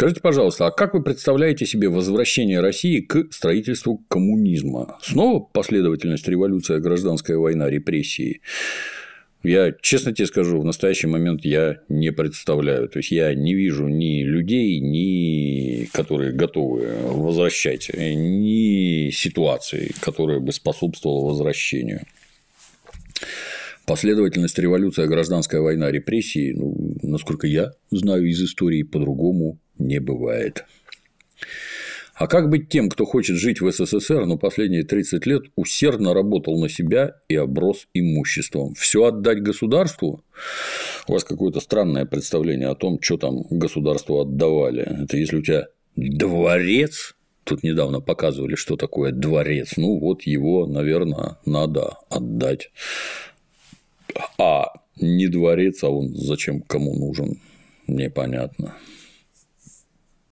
Скажите, пожалуйста, а как вы представляете себе возвращение России к строительству коммунизма? Снова последовательность революция, гражданская война, репрессии? Я честно тебе скажу, в настоящий момент я не представляю. То есть я не вижу ни людей, ни которые готовы возвращать, ни ситуации, которая бы способствовала возвращению. Последовательность революция, гражданская война, репрессии, ну, насколько я знаю из истории, по-другому не бывает. А как быть тем, кто хочет жить в СССР, но последние 30 лет усердно работал на себя и оброс имуществом? Все отдать государству? У вас какое-то странное представление о том, что там государству отдавали. Это если у тебя дворец, тут недавно показывали, что такое дворец, ну вот его, наверное, надо отдать. А не дворец, а он зачем кому нужен, непонятно.